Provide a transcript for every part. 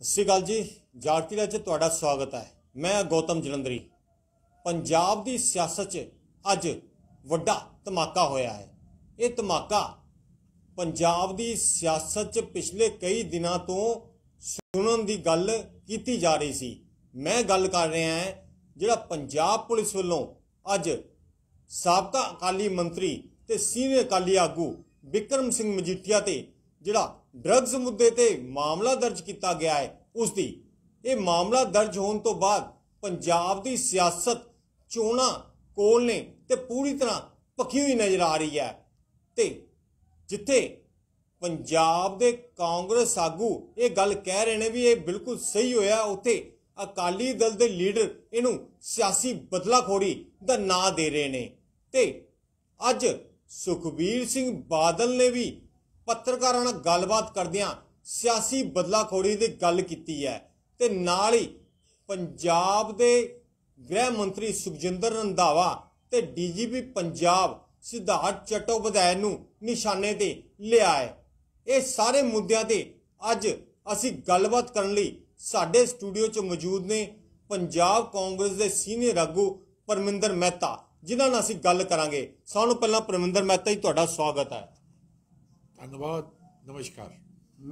ਸਤਿ ਸ਼੍ਰੀ ਅਕਾਲ ਜੀ ਲੈ ਚ ਤੁਹਾਡਾ ਸਵਾਗਤ ਹੈ ਮੈਂ ਗੌਤਮ ਜਲੰਦਰੀ ਪੰਜਾਬ ਦੀ ਸਿਆਸਤ 'ਚ ਅੱਜ ਵੱਡਾ ਧਮਾਕਾ ਹੋਇਆ ਹੈ ਇਹ ਧਮਾਕਾ ਪੰਜਾਬ ਦੀ ਸਿਆਸਤ 'ਚ ਪਿਛਲੇ ਕਈ ਦਿਨਾਂ ਤੋਂ ਸੁਣਨ ਦੀ ਗੱਲ ਕੀਤੀ ਜਾ ਰਹੀ ਸੀ ਮੈਂ ਗੱਲ ਕਰ ਰਿਹਾ ਹਾਂ ਜਿਹੜਾ ਪੰਜਾਬ ਪੁਲਿਸ ਵੱਲੋਂ ਅੱਜ ਸਾਬਕਾ ਅਕਾਲੀ ਮੰਤਰੀ ਤੇ ਸੀਨੀਅਰ ਅਕਾਲੀ ਆਗੂ ਵਿਕਰਮ ਸਿੰਘ ਮਜੀਠੀਆ ਤੇ ਜਿਹੜਾ ਡਰੱਗਸ ਮੁੱਦੇ ਤੇ ਮਾਮਲਾ ਦਰਜ ਕੀਤਾ ਗਿਆ ਹੈ ਉਸ ਦੀ ਇਹ ਮਾਮਲਾ ਦਰਜ ਹੋਣ ਤੋਂ ਬਾਅਦ ਪੰਜਾਬ ਦੀ ਸਿਆਸਤ ਚੋਣਾ ਕੋਲ ਨੇ ਤੇ ਪੂਰੀ ਤਰ੍ਹਾਂ ਪੱਕੀ ਹੋਈ ਨਜ਼ਰ ਆ ਰਹੀ ਹੈ ਤੇ ਜਿੱਥੇ ਪੰਜਾਬ ਦੇ ਕਾਂਗਰਸ ਆਗੂ ਇਹ ਗੱਲ ਕਹਿ ਰਹੇ ਨੇ ਵੀ ਇਹ ਬਿਲਕੁਲ ਸਹੀ ਹੋਇਆ ਉੱਥੇ ਅਕਾਲੀ ਦਲ ਦੇ ਲੀਡਰ ਇਹਨੂੰ ਸਿਆਸੀ ਬਦਲਾਖੋਰੀ ਦਾ ਨਾਂ ਦੇ ਰਹੇ ਨੇ ਤੇ ਅੱਜ ਸੁਖਬੀਰ ਸਿੰਘ ਬਾਦਲ ਨੇ ਵੀ ਪੱਤਰਕਾਰਾਂ ਨਾਲ ਗੱਲਬਾਤ ਕਰਦਿਆਂ ਸਿਆਸੀ ਬਦਲਾਖੋਰੀ ਦੀ ਗੱਲ ਕੀਤੀ ਹੈ ਤੇ ਨਾਲ ਹੀ ਪੰਜਾਬ ਦੇ ਗ੍ਰਹਿ ਮੰਤਰੀ ਸੁਖਜਿੰਦਰ ਰੰਧਾਵਾ ਤੇ ਡੀਜੀਪੀ ਪੰਜਾਬ ਸਿਧਾਰਥ ਚਟੋਪਧਾਇ ਨੂੰ ਨਿਸ਼ਾਨੇ ਤੇ ਲਿਆ ਹੈ ਇਹ ਸਾਰੇ ਮੁੱਦਿਆਂ ਤੇ ਅੱਜ ਅਸੀਂ ਗੱਲਬਾਤ ਕਰਨ ਲਈ ਸਾਡੇ ਸਟੂਡੀਓ 'ਚ ਮੌਜੂਦ ਨੇ ਪੰਜਾਬ ਕਾਂਗਰਸ ਦੇ ਸੀਨੀਅਰ ਆਗੂ ਪਰਮਿੰਦਰ ਮਹਿਤਾ ਜਿਨ੍ਹਾਂ ਨਾਲ ਅਸੀਂ ਗੱਲ ਕਰਾਂਗੇ ਸਾਨੂੰ ਪਹਿਲਾਂ ਪਰਮਿੰਦਰ ਮਹਿਤਾ ਜੀ ਤੁਹਾਡਾ ਸਵਾਗਤ ਹੈ ਧੰਨਵਾਦ ਨਮਸਕਾਰ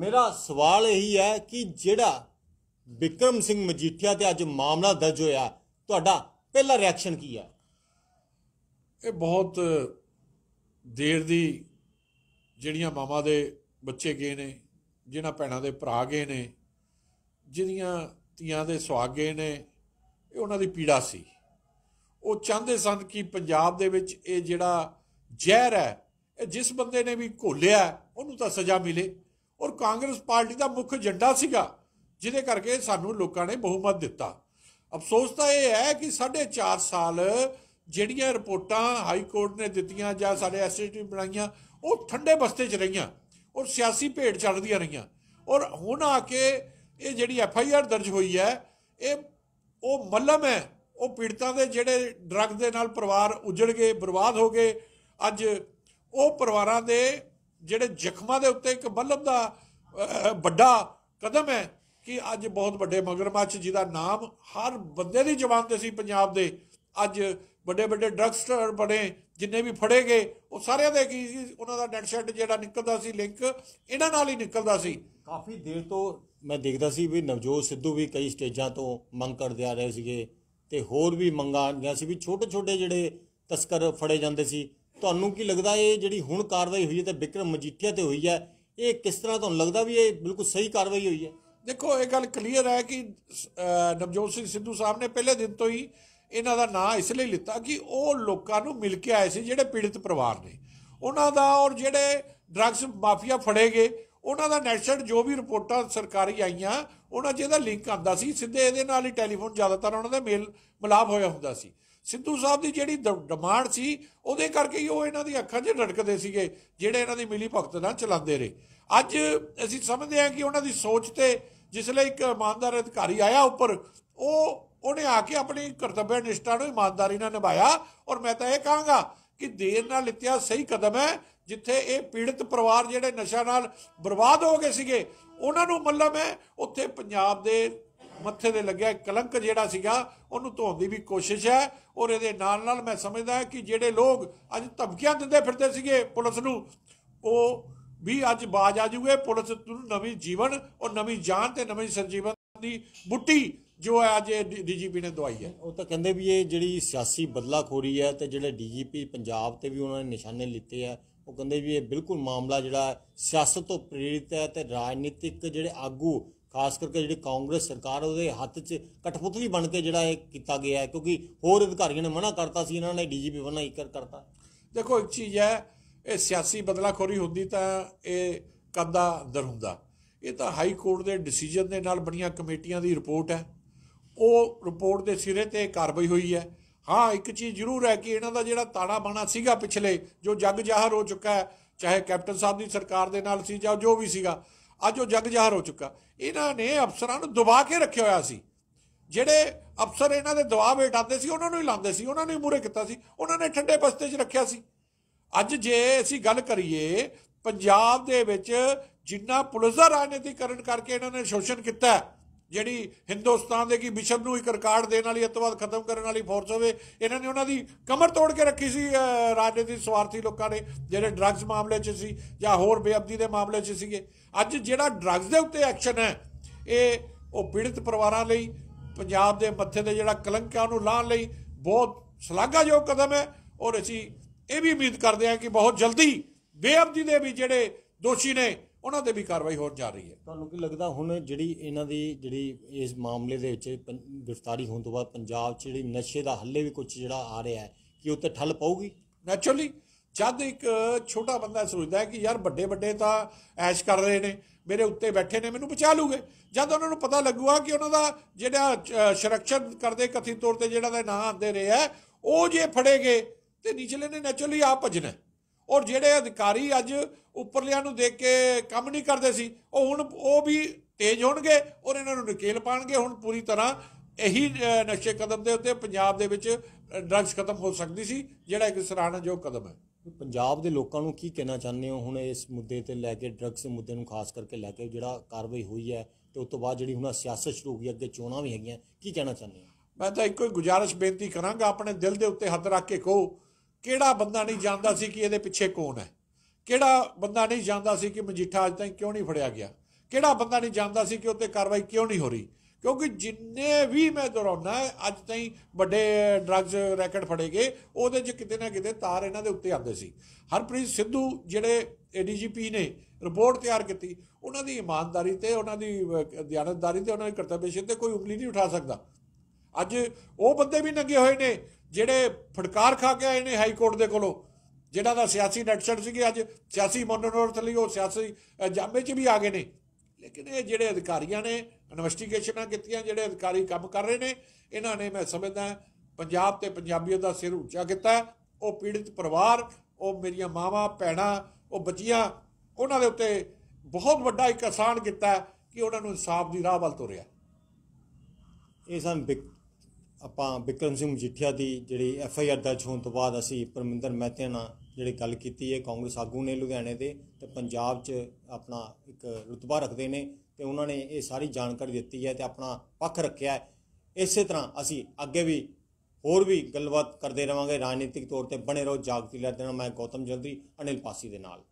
ਮੇਰਾ ਸਵਾਲ ਇਹੀ ਹੈ ਕਿ ਜਿਹੜਾ ਵਿਕਰਮ ਸਿੰਘ ਮਜੀਠੀਆ ਤੇ ਅੱਜ ਮਾਮਲਾ ਦਰਜ ਹੋਇਆ ਤੁਹਾਡਾ ਪਹਿਲਾ ਰਿਐਕਸ਼ਨ ਕੀ ਹੈ ਇਹ ਬਹੁਤ ਦੇਰ ਦੀ ਜਿਹੜੀਆਂ ਮਾਮਾ ਦੇ ਬੱਚੇ ਗਏ ਨੇ ਜਿਨ੍ਹਾਂ ਭੈਣਾਂ ਦੇ ਭਰਾ ਗਏ ਨੇ ਜਿਹਦੀਆਂ ਧੀਆਂ ਦੇ ਸਵਾਗੇ ਗਏ ਨੇ ਇਹ ਉਹਨਾਂ ਦੀ ਪੀੜਾ ਸੀ ਉਹ ਚਾਹੁੰਦੇ ਸਨ ਕਿ ਪੰਜਾਬ ਦੇ ਵਿੱਚ ਇਹ ਜਿਹੜਾ ਜ਼ਹਿਰ ਹੈ ਜਿਸ ਬੰਦੇ ਨੇ ਵੀ ਘੋਲਿਆ ਉਹਨੂੰ ਤਾਂ ਸਜ਼ਾ ਮਿਲੇ ਔਰ ਕਾਂਗਰਸ ਪਾਰਟੀ ਦਾ ਮੁੱਖ ਏਜੰਡਾ ਸੀਗਾ ਜਿਹਦੇ ਕਰਕੇ ਸਾਨੂੰ ਲੋਕਾਂ ਨੇ ਬਹੁਮਤ ਦਿੱਤਾ ਅਫਸੋਸ ਤਾਂ ਇਹ ਹੈ ਕਿ 4.5 ਸਾਲ ਜਿਹੜੀਆਂ ਰਿਪੋਰਟਾਂ ਹਾਈ ਕੋਰਟ ਨੇ ਦਿੱਤੀਆਂ ਜਾਂ ਸਾਡੇ ਐਸਐਸਟੀ ਬਣਾਈਆਂ ਉਹ ਠੰਡੇ ਬਸਤੇ 'ਚ ਰਹੀਆਂ ਔਰ ਸਿਆਸੀ ਭੇਡ ਚੱਲਦੀਆਂ ਰਹੀਆਂ ਔਰ ਹੁਣ ਆ ਕੇ ਇਹ ਜਿਹੜੀ ਐਫ ਆਈ ਆਰ ਦਰਜ ਹੋਈ ਹੈ ਇਹ ਉਹ ਮੱਲਮ ਹੈ ਉਹ ਪੀੜਤਾਂ ਦੇ ਜਿਹੜੇ ਡਰੱਗ ਦੇ ਨਾਲ ਪਰਿਵਾਰ ਉਜੜ ਗਏ ਬਰਬਾਦ ਹੋ ਗਏ ਅੱਜ ਉਹ ਪਰਿਵਾਰਾਂ ਦੇ ਜਿਹੜੇ ਜ਼ਖਮਾਂ ਦੇ ਉੱਤੇ ਇੱਕ ਬਲਬ ਦਾ ਵੱਡਾ ਕਦਮ ਹੈ ਕਿ ਅੱਜ ਬਹੁਤ ਵੱਡੇ ਮਗਰਮੱਛ ਜਿਹਦਾ ਨਾਮ ਹਰ ਬੰਦੇ ਦੀ ਜ਼ਬਾਨ ਤੇ ਸੀ ਪੰਜਾਬ ਦੇ ਅੱਜ ਵੱਡੇ ਵੱਡੇ ਡਰਗਸਟਰ ਬਣੇ ਜਿੰਨੇ ਵੀ ਫੜੇ ਗਏ ਉਹ ਸਾਰਿਆਂ ਦੇ ਕੀ ਸੀ ਉਹਨਾਂ ਦਾ ਡੈਡ ਸ਼ੈਡ ਜਿਹੜਾ ਨਿਕਲਦਾ ਸੀ ਲਿੰਕ ਇਹਨਾਂ ਨਾਲ ਹੀ ਨਿਕਲਦਾ ਸੀ ਕਾਫੀ ਦੇਰ ਤੋਂ ਮੈਂ ਦੇਖਦਾ ਸੀ ਵੀ ਨਵਜੋਤ ਸਿੱਧੂ ਵੀ ਕਈ ਸਟੇਜਾਂ ਤੋਂ ਮੰਗ ਕਰਦੇ ਆ ਰਹੇ ਸੀਗੇ ਤੇ ਹੋਰ ਵੀ ਮੰਗਾਂ ਜਾਂ ਸੀ ਵੀ ਛੋਟੇ ਛੋਟੇ ਜਿਹੜੇ ਤਸਕਰ ਫੜੇ ਜਾਂਦੇ ਸੀ ਤੁਹਾਨੂੰ ਕੀ ਲੱਗਦਾ ਇਹ ਜਿਹੜੀ ਹੁਣ ਕਾਰਵਾਈ ਹੋਈ ਹੈ ਤੇ ਵਿਕਰਮ ਮਜੀਠੀਆ ਤੇ ਹੋਈ ਹੈ ਇਹ ਕਿਸ ਤਰ੍ਹਾਂ ਤੁਹਾਨੂੰ ਲੱਗਦਾ ਵੀ ਇਹ ਬਿਲਕੁਲ ਸਹੀ ਕਾਰਵਾਈ ਹੋਈ ਹੈ ਦੇਖੋ ਇਹ ਗੱਲ ਕਲੀਅਰ ਹੈ ਕਿ ਨਵਜੋਤ ਸਿੰਘ ਸਿੱਧੂ ਸਾਹਿਬ ਨੇ ਪਹਿਲੇ ਦਿਨ ਤੋਂ ਹੀ ਇਹਨਾਂ ਦਾ ਨਾਂ ਇਸ ਲਈ ਲਿੱਤਾ ਕਿ ਉਹ ਲੋਕਾਂ ਨੂੰ ਮਿਲ ਕੇ ਆਏ ਸੀ ਜਿਹੜੇ ਪੀੜਿਤ ਪਰਿਵਾਰ ਨੇ ਉਹਨਾਂ ਦਾ ਔਰ ਜਿਹੜੇ ਡਰੱਗਸ ਮਾਫੀਆ ਫੜੇ ਗਏ ਉਹਨਾਂ ਦਾ ਨੈਸ਼ਨਲ ਜੋ ਵੀ ਰਿਪੋਰਟਾਂ ਸਰਕਾਰੀ ਆਈਆਂ ਉਹਨਾਂ ਜਿਹਦਾ ਲਿੰਕ ਆਂਦਾ ਸੀ ਸਿੱਧੇ ਇਹਦੇ ਨਾਲ ਹੀ ਟੈਲੀਫੋਨ ਜ਼ਿਆਦਾਤਰ ਉਹਨਾਂ ਦਾ ਮੇਲ ਮਲਾਪ ਹੋਇਆ ਹੁੰਦਾ ਸੀ ਸਿੱਧੂ ਸਾਹਿਬ ਦੀ ਜਿਹੜੀ ਡਿਮਾਂਡ ਸੀ ਉਹਦੇ ਕਰਕੇ ਹੀ ਉਹ ਇਹਨਾਂ ਦੀ ਅੱਖਾਂ 'ਚ ਢੜਕਦੇ ਸੀਗੇ ਜਿਹੜੇ ਇਹਨਾਂ ਦੀ ਮਿਲੀ ਭਗਤ ਨਾਲ ਚਲਾਉਂਦੇ ਰਹੇ ਅੱਜ ਅਸੀਂ ਸਮਝਦੇ ਹਾਂ ਕਿ ਉਹਨਾਂ ਦੀ ਸੋਚ ਤੇ ਜਿਸ ਲਈ ਇੱਕ ਇਮਾਨਦਾਰ ਅਧਿਕਾਰੀ ਆਇਆ ਉੱਪਰ ਉਹ ਉਹਨੇ ਆ ਕੇ ਆਪਣੀ ਕਰਤੱਵ ਨਿਸ਼ਠਾ ਨੂੰ ਇਮਾਨਦਾਰੀ ਨਾਲ ਨਿਭਾਇਆ ਔਰ ਮੈਂ ਤਾਂ ਇਹ ਕਹਾਂਗਾ ਕਿ ਦੇਰ ਨਾਲ ਲਿੱਤਿਆ ਸਹੀ ਕਦਮ ਹੈ ਜਿੱਥੇ ਇਹ ਪੀੜਤ ਪਰਿਵਾਰ ਜਿਹੜੇ ਨਸ਼ਾ ਨਾਲ ਬਰਬਾਦ ਹੋ ਗਏ ਸੀਗੇ ਉਹਨਾਂ ਨੂੰ ਮੱਲਮ ਹੈ ਉੱਥੇ ਪੰਜਾਬ ਦੇ ਮੱਥੇ ਦੇ ਲੱਗਿਆ ਕਲੰਕ ਜਿਹੜਾ ਸੀਗਾ ਉਹਨੂੰ ਧੋਣ ਦੀ ਵੀ ਕੋਸ਼ਿਸ਼ ਹੈ ਔਰ ਇਹਦੇ ਨਾਲ ਨਾਲ ਮੈਂ ਸਮਝਦਾ ਕਿ ਜਿਹੜੇ ਲੋਕ ਅੱਜ ਧਮਕੀਆਂ ਦਿੰਦੇ ਫਿਰਦੇ ਸੀਗੇ ਪੁਲਿਸ ਨੂੰ ਉਹ ਵੀ ਅੱਜ ਬਾਜ ਆ ਜੂਗੇ ਪੁਲਿਸ ਨੂੰ ਨਵੀਂ ਜੀਵਨ ਔਰ ਨਵੀਂ ਜਾਨ ਤੇ ਨਵੀਂ ਸਰਜੀਵਨ ਦੀ ਬੁੱਟੀ ਜੋ ਹੈ ਅੱਜ ਡੀਜੀਪੀ ਨੇ ਦਵਾਈ ਹੈ ਉਹ ਤਾਂ ਕਹਿੰਦੇ ਵੀ ਇਹ ਜਿਹੜੀ ਸਿਆਸੀ ਬਦਲਾਖੋਰੀ ਹੈ ਤੇ ਜਿਹੜੇ ਡੀਜੀਪੀ ਪੰਜਾਬ ਤੇ ਵੀ ਉਹਨਾਂ ਨੇ ਨਿਸ਼ਾਨੇ ਲਿੱਤੇ ਆ ਉਹ ਕਹਿੰਦੇ ਵੀ ਇਹ ਬਿਲਕੁਲ ਮਾਮਲਾ ਜਿਹੜਾ ਸਿਆਸਤ ਤੋਂ ਪ੍ਰੇਰਿਤ ਹੈ ਤੇ ਰਾਜਨੀਤਿਕ ਜਿਹੜੇ ਆਗੂ ਖਾਸ ਕਰਕੇ ਜਿਹੜੀ ਕਾਂਗਰਸ ਸਰਕਾਰ ਉਹਦੇ ਹੱਥ 'ਚ ਕਠਪੁਤਲੀ ਬਣ ਕੇ ਜਿਹੜਾ ਇਹ ਕੀਤਾ ਗਿਆ ਹੈ ਕਿਉਂਕਿ ਹੋਰ ਅਧਿਕਾਰੀਆਂ ਨੇ ਮਨਾ ਕਰਤਾ ਸੀ ਇਹਨਾਂ ਨੇ ਡੀਜੀਪੀ ਬਣਨਾ ਇੱਕ ਕਰਤਾ ਦੇਖੋ ਇੱਕ ਚੀਜ਼ ਹੈ ਇਹ ਸਿਆਸੀ ਬਦਲਾਖੋਰੀ ਹੁੰਦੀ ਤਾਂ ਇਹ ਕਦਾ ਦਰ ਹੁੰਦਾ ਇਹ ਤਾਂ ਹਾਈ ਕੋਰਟ ਦੇ ਡਿਸੀਜਨ ਦੇ ਨਾਲ ਬਣੀਆਂ ਕਮੇਟੀਆਂ ਦੀ ਰਿਪੋਰਟ ਹੈ ਉਹ ਰਿਪੋਰਟ ਦੇ ਸਿਰੇ ਤੇ ਕਾਰਵਾਈ ਹੋਈ ਹੈ ਹਾਂ ਇੱਕ ਚੀਜ਼ ਜ਼ਰੂਰ ਹੈ ਕਿ ਇਹਨਾਂ ਦਾ ਜਿਹੜਾ ਤਾਣਾ ਬਾਣਾ ਸੀਗਾ ਪਿਛਲੇ ਜੋ ਜੱਗ ਜਾਹਰ ਹੋ ਚੁੱਕਾ ਹੈ ਚਾਹੇ ਕੈਪਟਨ ਸਾਹਿਬ ਦੀ ਸਰਕਾਰ ਦੇ ਨਾਲ ਸੀ ਜਾਂ ਜੋ ਵੀ ਸੀਗਾ ਅੱਜ ਉਹ ਜਗ ਜ਼ਾਹਰ ਹੋ ਚੁੱਕਾ ਇਹਨਾਂ ਨੇ ਅਫਸਰਾਂ ਨੂੰ ਦਬਾ ਕੇ ਰੱਖਿਆ ਹੋਇਆ ਸੀ ਜਿਹੜੇ ਅਫਸਰ ਇਹਨਾਂ ਦੇ ਦਬਾਅ ਹੇਠ ਆਉਂਦੇ ਸੀ ਉਹਨਾਂ ਨੂੰ ਹੀ ਲਾਉਂਦੇ ਸੀ ਉਹਨਾਂ ਨੂੰ ਹੀ ਮੂਰੇ ਕੀਤਾ ਸੀ ਉਹਨਾਂ ਨੇ ਠੰਡੇ ਬਸਤੇ 'ਚ ਰੱਖਿਆ ਸੀ ਅੱਜ ਜੇ ਅਸੀਂ ਗੱਲ ਕਰੀਏ ਪੰਜਾਬ ਦੇ ਵਿੱਚ ਜਿੰਨਾ ਪੁਲਿਸ ਦਾ ਰਾਜਨੀਤੀਕਰਨ ਕਰਕੇ ਇਹਨਾਂ ਨੇ ਸ਼ੋਸ਼ਣ ਕੀਤਾ ਹੈ ਜਿਹੜੀ ਹਿੰਦੁਸਤਾਨ ਦੇ ਕੀ ਵਿਸ਼ਵ ਨੂੰ ਇੱਕ ਰਿਕਾਰਡ ਦੇਣ ਵਾਲੀ ਅਤਵਾਦ ਖਤਮ ਕਰਨ ਵਾਲੀ ਫੋਰਸ ਹੋਵੇ ਇਹਨਾਂ ਨੇ ਉਹਨਾਂ ਦੀ ਕਮਰ ਤੋੜ ਕੇ ਰੱਖੀ ਸੀ ਰਾਜਨੀਤਿਕ ਸਵਾਰਥੀ ਲੋਕਾਂ ਨੇ ਜਿਹੜੇ ਡਰੱਗਸ ਮਾਮਲੇ 'ਚ ਸੀ ਜਾਂ ਹੋਰ ਬੇਅਬਦੀ ਦੇ ਮਾਮਲੇ 'ਚ ਸੀਗੇ ਅੱਜ ਜਿਹੜਾ ਡਰੱਗਸ ਦੇ ਉੱਤੇ ਐਕਸ਼ਨ ਹੈ ਇਹ ਉਹ ਪੀੜਿਤ ਪਰਿਵਾਰਾਂ ਲਈ ਪੰਜਾਬ ਦੇ ਮੱਥੇ ਤੇ ਜਿਹੜਾ ਕਲੰਕ ਹੈ ਉਹਨੂੰ ਲਈ ਬਹੁਤ ਸ਼ਲਾਘਾਯੋਗ ਕਦਮ ਹੈ ਔਰ ਅਸੀਂ ਇਹ ਵੀ ਉਮੀਦ ਕਰਦੇ ਹਾਂ ਕਿ ਬਹੁਤ ਜਲਦੀ ਬੇਅਬਦੀ ਦੇ ਵੀ ਜਿਹੜੇ ਦੋਸ਼ੀ ਨੇ ਉਹਨਾਂ ਤੇ ਵੀ ਕਾਰਵਾਈ ਹੋਰ ਜਾ ਰਹੀ ਹੈ ਤੁਹਾਨੂੰ ਕੀ ਲੱਗਦਾ ਹੁਣ ਜਿਹੜੀ ਇਹਨਾਂ ਦੀ ਜਿਹੜੀ ਇਸ ਮਾਮਲੇ ਦੇ ਵਿੱਚ ਗ੍ਰਿਫਤਾਰੀ ਹੋਣ ਤੋਂ ਬਾਅਦ ਪੰਜਾਬ 'ਚ ਜਿਹੜੀ ਨਸ਼ੇ ਦਾ ਹੱਲੇ ਵੀ ਕੁਝ ਜਿਹੜਾ ਆ ਰਿਹਾ ਹੈ ਕਿ ਉੱਤੇ ਠੱਲ ਪਊਗੀ ਨੈਚੁਰਲੀ ਜਦ ਇੱਕ ਛੋਟਾ ਬੰਦਾ ਸੋਚਦਾ ਹੈ ਕਿ ਯਾਰ ਵੱਡੇ ਵੱਡੇ ਤਾਂ ਐਸ਼ ਕਰ ਰਹੇ ਨੇ ਮੇਰੇ ਉੱਤੇ ਬੈਠੇ ਨੇ ਮੈਨੂੰ ਬਚਾ ਲੂਗੇ ਜਦ ਉਹਨਾਂ ਨੂੰ ਪਤਾ ਲੱਗੂਗਾ ਕਿ ਉਹਨਾਂ ਦਾ ਜਿਹੜਾ ਸੁਰੱਖਿਅਤ ਕਰਦੇ ਕਥਿਤ ਤੌਰ ਤੇ ਜਿਹੜਾ ਦਾ ਨਾਂ ਆਂਦੇ ਰਿਹਾ ਉਹ ਜੇ ਫੜੇਗੇ ਤੇ ਨਿਚਲੇ ਨੇ ਨੈਚੁਰਲੀ ਆਪ ਭਜਣਾ ਔਰ ਜਿਹੜੇ ਅਧਿਕਾਰੀ ਅੱਜ ਉੱਪਰਲਿਆਂ ਨੂੰ ਦੇਖ ਕੇ ਕੰਮ ਨਹੀਂ ਕਰਦੇ ਸੀ ਉਹ ਹੁਣ ਉਹ ਵੀ ਤੇਜ਼ ਹੋਣਗੇ ਔਰ ਇਹਨਾਂ ਨੂੰ ਨਕੇਲ ਪਾਣਗੇ ਹੁਣ ਪੂਰੀ ਤਰ੍ਹਾਂ ਇਹੀ ਨਸ਼ੇ ਕਦਮ ਦੇ ਉੱਤੇ ਪੰਜਾਬ ਦੇ ਵਿੱਚ ਡਰੱਗਸ ਖਤਮ ਹੋ ਸਕਦੀ ਸੀ ਜਿਹੜਾ ਇੱਕ ਜੋ ਕਦਮ ਹੈ ਪੰਜਾਬ ਦੇ ਲੋਕਾਂ ਨੂੰ ਕੀ ਕਹਿਣਾ ਚਾਹੁੰਦੇ ਹੋ ਹੁਣ ਇਸ ਮੁੱਦੇ ਤੇ ਲੈ ਕੇ ਡਰੱਗਸ ਦੇ ਮੁੱਦੇ ਨੂੰ ਖਾਸ ਕਰਕੇ ਲੈ ਕੇ ਜਿਹੜਾ ਕਾਰਵਾਈ ਹੋਈ ਹੈ ਤੇ ਉਸ ਤੋਂ ਬਾਅਦ ਜਿਹੜੀ ਹੁਣ ਸਿਆਸਤ ਸ਼ੁਰੂ ਹੋ ਗਈ ਅੱਗੇ ਚੋਣਾਂ ਵੀ ਹੈਗੀਆਂ ਕੀ ਕਹਿਣਾ ਚਾਹੁੰਦੇ ਹੋ ਮੈਂ ਤਾਂ ਇੱਕੋ ਹੀ ਗੁਜ਼ਾਰਿਸ਼ ਬੇਨਤੀ ਕਰਾਂਗਾ ਆਪਣੇ ਦਿਲ ਦੇ ਉੱਤੇ ਹੱਥ ਰੱਖ ਕੇ ਕਹੋ ਕਿਹੜਾ ਬੰਦਾ ਨਹੀਂ ਜਾਣਦਾ ਸੀ ਕਿ ਇਹਦੇ ਪਿੱਛੇ ਕੌਣ ਹੈ ਕਿਹੜਾ ਬੰਦਾ ਨਹੀਂ ਜਾਣਦਾ ਸੀ ਕਿ ਮਜੀਠਾ ਅਜ ਤਾਈਂ ਕਿਉਂ ਨਹੀਂ ਫੜਿਆ ਗਿਆ ਕਿਹੜਾ ਬੰਦਾ ਨਹੀਂ ਜਾਣਦਾ ਸੀ ਕਿ ਉੱਤੇ ਕਾਰਵਾਈ ਕਿਉਂ ਨਹੀਂ ਹੋ ਰਹੀ ਕਿਉਂਕਿ ਜਿੰਨੇ ਵੀ ਮੈਂ ਦੁਹਰਾਉਣਾ ਅੱਜ ਤਾਈਂ ਵੱਡੇ ਡਰੱਗਸ ਰੈਕਟ ਫੜੇ ਗਏ ਉਹਦੇ 'ਚ ਕਿਤੇ ਨਾ ਕਿਤੇ ਤਾਰ ਇਹਨਾਂ ਦੇ ਉੱਤੇ ਆਉਂਦੇ ਸੀ ਹਰਪ੍ਰੀਤ ਸਿੱਧੂ ਜਿਹੜੇ ਏਡੀਜੀਪੀ ਨੇ ਰਿਪੋਰਟ ਤਿਆਰ ਕੀਤੀ ਉਹਨਾਂ ਦੀ ਇਮਾਨਦਾਰੀ ਤੇ ਉਹਨਾਂ ਦੀ ਦਿਆਨਤਦਾਰੀ ਤੇ ਉਹਨਾਂ ਦੀ ਕਰਤੱਵਯਸ਼ੀਲ ਤੇ ਕੋਈ ਉਂਗਲੀ ਨਹੀਂ ਉਠਾ ਸਕਦਾ ਅੱਜ ਉਹ ਬੰਦੇ ਵੀ ਨੰਗੇ ਹੋਏ ਨੇ ਜਿਹੜੇ ਫਟਕਾਰ ਖਾ ਕੇ ਆਏ ਨੇ ਹਾਈ ਕੋਰਟ ਦੇ ਕੋਲੋਂ ਜਿਹੜਾ ਦਾ ਸਿਆਸੀ ਸੀ ਕਿ ਅੱਜ ਸਿਆਸੀ ਮੋਨੋਰਥ ਲਈ ਉਹ ਸਿਆਸੀ ਜਾਮੇ 'ਚ ਵੀ ਆ ਗਏ ਨੇ ਲੇਕਿਨ ਇਹ ਜਿਹੜੇ ਅਧਿਕਾਰੀਆਂ ਨੇ ਇਨਵੈਸਟੀਗੇਸ਼ਨਾਂ ਕੀਤੀਆਂ ਜਿਹੜੇ ਅਧਿਕਾਰੀ ਕੰਮ ਕਰ ਰਹੇ ਨੇ ਇਹਨਾਂ ਨੇ ਮੈਂ ਸਮਝਦਾ ਪੰਜਾਬ ਤੇ ਪੰਜਾਬੀਆਂ ਦਾ ਸਿਰ ਉੱਚਾ ਕੀਤਾ ਉਹ ਪੀੜਿਤ ਪਰਿਵਾਰ ਉਹ ਮੇਰੀਆਂ ਮਾਵਾਂ ਭੈਣਾਂ ਉਹ ਬੱਚੀਆਂ ਉਹਨਾਂ ਦੇ ਉੱਤੇ ਬਹੁਤ ਵੱਡਾ ਇੱਕ ਅਸਾਨ ਕੀਤਾ ਕਿ ਉਹਨਾਂ ਨੂੰ ਇਨਸਾਫ ਦੀ ਰਾਹ ਵੱਲ ਤੁਰਿਆ ਇਹ ਸਨ ਆਪਾਂ ਬਿਕਰਮ ਸਿੰਘ ਮਜੀਠੀਆ ਦੀ ਜਿਹੜੀ ਐਫ ਆਈ ਆਰ ਦਰਜ ਹੋਣ ਤੋਂ ਬਾਅਦ ਅਸੀਂ ਪਰਮਿੰਦਰ ਮਹਿਤਿਆਂ ਨਾਲ ਜਿਹੜੀ ਗੱਲ ਕੀਤੀ ਹੈ ਕਾਂਗਰਸ ਆਗੂ ਨੇ ਲੁਧਿਆਣੇ ਦੇ ਤੇ ਪੰਜਾਬ 'ਚ ਆਪਣਾ ਇੱਕ ਰੁਤਬਾ ਰੱਖਦੇ ਨੇ ਤੇ ਉਹਨਾਂ ਨੇ ਇਹ ਸਾਰੀ ਜਾਣਕਾਰੀ ਦਿੱਤੀ ਹੈ ਤੇ ਆਪਣਾ ਪੱਖ ਰੱਖਿਆ ਹੈ ਇਸੇ ਤਰ੍ਹਾਂ ਅਸੀਂ ਅੱਗੇ ਵੀ ਹੋਰ ਵੀ ਗੱਲਬਾਤ ਕਰਦੇ ਰਵਾਂਗੇ ਰਾਜਨੀਤਿਕ ਤੌਰ ਤੇ ਬਣੇ ਰਹੋ ਜਾਗਤੀ ਲੈ ਦੇਣਾ ਮੈਂ ਗੌਤਮ ਜਲਦੀ ਅਨਿਲ ਪਾਸੀ ਦੇ ਨਾਲ